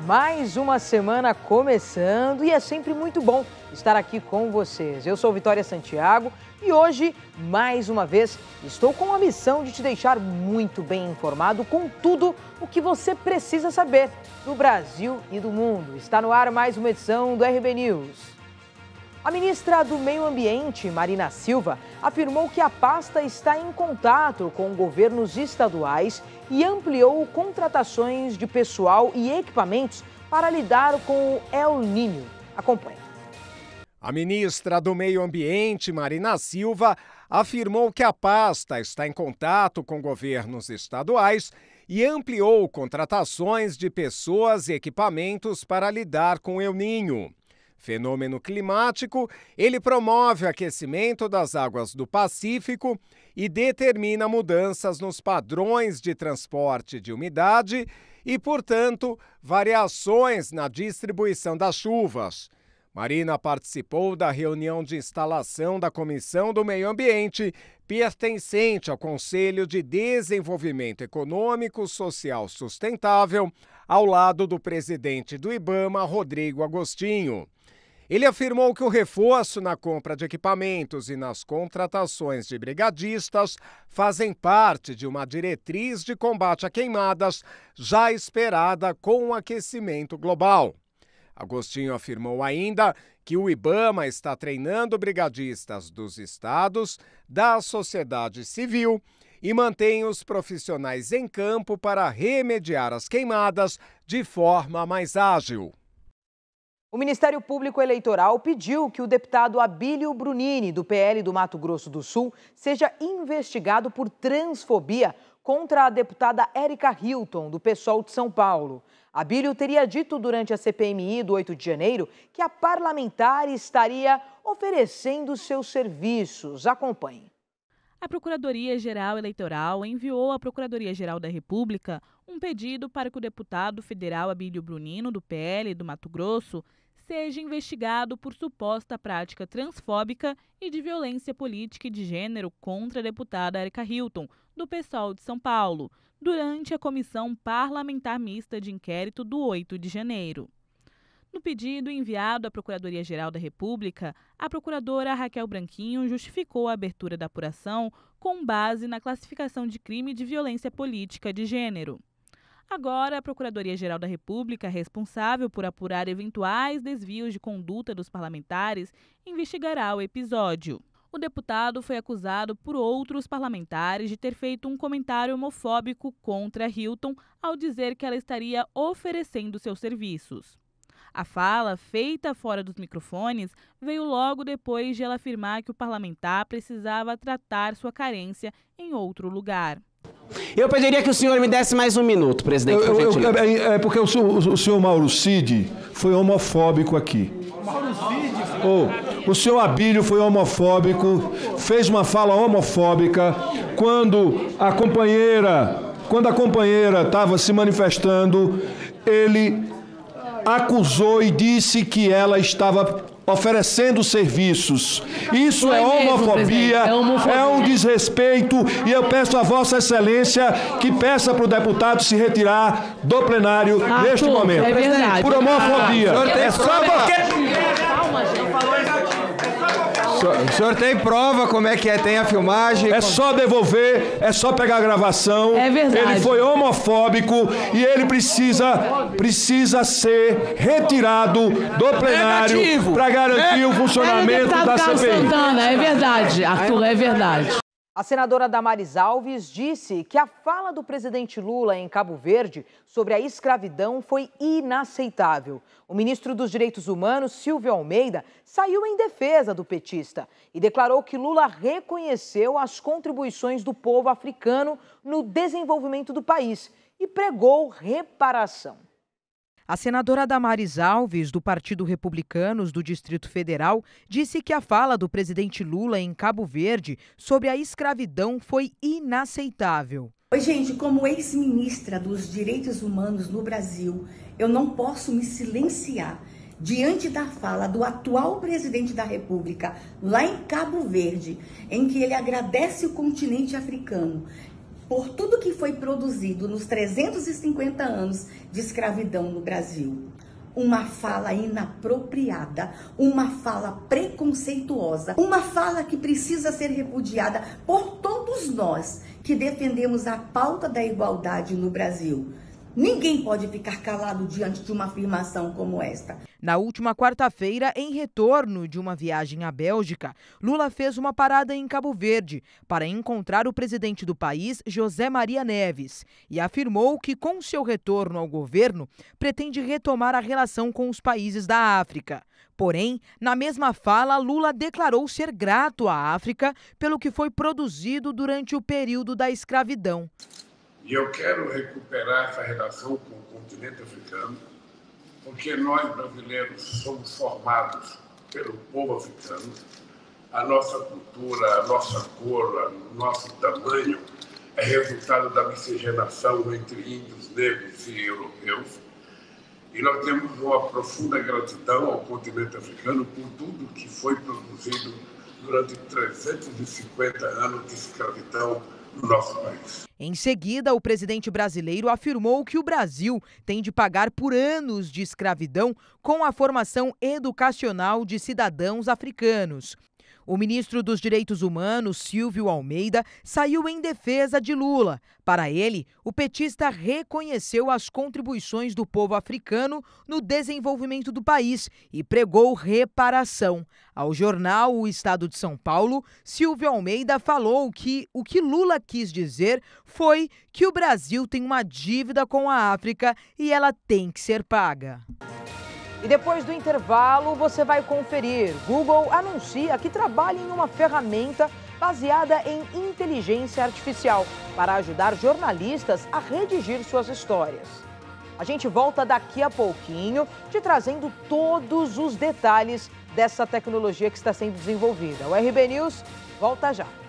mais uma semana começando e é sempre muito bom estar aqui com vocês. Eu sou Vitória Santiago e hoje, mais uma vez, estou com a missão de te deixar muito bem informado com tudo o que você precisa saber do Brasil e do mundo. Está no ar mais uma edição do RB News. A ministra do Meio Ambiente, Marina Silva, afirmou que a pasta está em contato com governos estaduais e ampliou contratações de pessoal e equipamentos para lidar com o El Ninho. Acompanhe. A ministra do Meio Ambiente, Marina Silva, afirmou que a pasta está em contato com governos estaduais e ampliou contratações de pessoas e equipamentos para lidar com o El Ninho. Fenômeno climático, ele promove o aquecimento das águas do Pacífico e determina mudanças nos padrões de transporte de umidade e, portanto, variações na distribuição das chuvas. Marina participou da reunião de instalação da Comissão do Meio Ambiente, pertencente ao Conselho de Desenvolvimento Econômico Social Sustentável, ao lado do presidente do IBAMA, Rodrigo Agostinho. Ele afirmou que o reforço na compra de equipamentos e nas contratações de brigadistas fazem parte de uma diretriz de combate a queimadas já esperada com o aquecimento global. Agostinho afirmou ainda que o Ibama está treinando brigadistas dos estados, da sociedade civil e mantém os profissionais em campo para remediar as queimadas de forma mais ágil. O Ministério Público Eleitoral pediu que o deputado Abílio Brunini, do PL do Mato Grosso do Sul, seja investigado por transfobia contra a deputada Érica Hilton, do PSOL de São Paulo. Abílio teria dito durante a CPMI do 8 de janeiro que a parlamentar estaria oferecendo seus serviços. Acompanhe a Procuradoria-Geral Eleitoral enviou à Procuradoria-Geral da República um pedido para que o deputado federal Abílio Brunino, do PL do Mato Grosso, seja investigado por suposta prática transfóbica e de violência política e de gênero contra a deputada Erika Hilton, do PSOL de São Paulo, durante a Comissão Parlamentar Mista de Inquérito do 8 de janeiro. No pedido enviado à Procuradoria-Geral da República, a procuradora Raquel Branquinho justificou a abertura da apuração com base na classificação de crime de violência política de gênero. Agora, a Procuradoria-Geral da República, responsável por apurar eventuais desvios de conduta dos parlamentares, investigará o episódio. O deputado foi acusado por outros parlamentares de ter feito um comentário homofóbico contra Hilton ao dizer que ela estaria oferecendo seus serviços. A fala, feita fora dos microfones, veio logo depois de ela afirmar que o parlamentar precisava tratar sua carência em outro lugar. Eu pediria que o senhor me desse mais um minuto, presidente. Eu, eu, eu, é, é, é, porque o, o, senhor Mauro Cid foi homofóbico aqui. Oh, o senhor Abílio foi homofóbico, fez uma fala homofóbica quando a companheira, quando a companheira estava se manifestando, ele acusou e disse que ela estava oferecendo serviços. Isso é homofobia, é homofobia, é um desrespeito e eu peço a Vossa Excelência que peça para o deputado se retirar do plenário neste momento. É verdade. Por homofobia. Ah, é só porque. Calma, gente senhor, o senhor tem prova como é que é, tem a filmagem? É só devolver, é só pegar a gravação. É verdade. Ele foi homofóbico e ele precisa, precisa ser retirado do plenário para garantir o é. funcionamento é, da Carlos CPI. Santana, é verdade, Arthur, é verdade. A senadora Damares Alves disse que a fala do presidente Lula em Cabo Verde sobre a escravidão foi inaceitável. O ministro dos Direitos Humanos, Silvio Almeida, saiu em defesa do petista e declarou que Lula reconheceu as contribuições do povo africano no desenvolvimento do país e pregou reparação. A senadora Damares Alves, do Partido Republicanos do Distrito Federal, disse que a fala do presidente Lula em Cabo Verde sobre a escravidão foi inaceitável. Oi, gente, como ex-ministra dos Direitos Humanos no Brasil, eu não posso me silenciar diante da fala do atual presidente da República, lá em Cabo Verde, em que ele agradece o continente africano por tudo que foi produzido nos 350 anos de escravidão no Brasil. Uma fala inapropriada, uma fala preconceituosa, uma fala que precisa ser repudiada por todos nós que defendemos a pauta da igualdade no Brasil. Ninguém pode ficar calado diante de uma afirmação como esta. Na última quarta-feira, em retorno de uma viagem à Bélgica, Lula fez uma parada em Cabo Verde para encontrar o presidente do país, José Maria Neves, e afirmou que, com seu retorno ao governo, pretende retomar a relação com os países da África. Porém, na mesma fala, Lula declarou ser grato à África pelo que foi produzido durante o período da escravidão. E eu quero recuperar essa relação com o continente africano, porque nós brasileiros somos formados pelo povo africano. A nossa cultura, a nossa cor, o nosso tamanho é resultado da miscigenação entre índios, negros e europeus. E nós temos uma profunda gratidão ao continente africano por tudo que foi produzido durante 350 anos de escravidão do nosso país. Em seguida, o presidente brasileiro afirmou que o Brasil tem de pagar por anos de escravidão com a formação educacional de cidadãos africanos. O ministro dos Direitos Humanos, Silvio Almeida, saiu em defesa de Lula. Para ele, o petista reconheceu as contribuições do povo africano no desenvolvimento do país e pregou reparação. Ao jornal O Estado de São Paulo, Silvio Almeida falou que o que Lula quis dizer foi que o Brasil tem uma dívida com a África e ela tem que ser paga. E depois do intervalo, você vai conferir. Google anuncia que trabalha em uma ferramenta baseada em inteligência artificial para ajudar jornalistas a redigir suas histórias. A gente volta daqui a pouquinho te trazendo todos os detalhes dessa tecnologia que está sendo desenvolvida. O RB News volta já.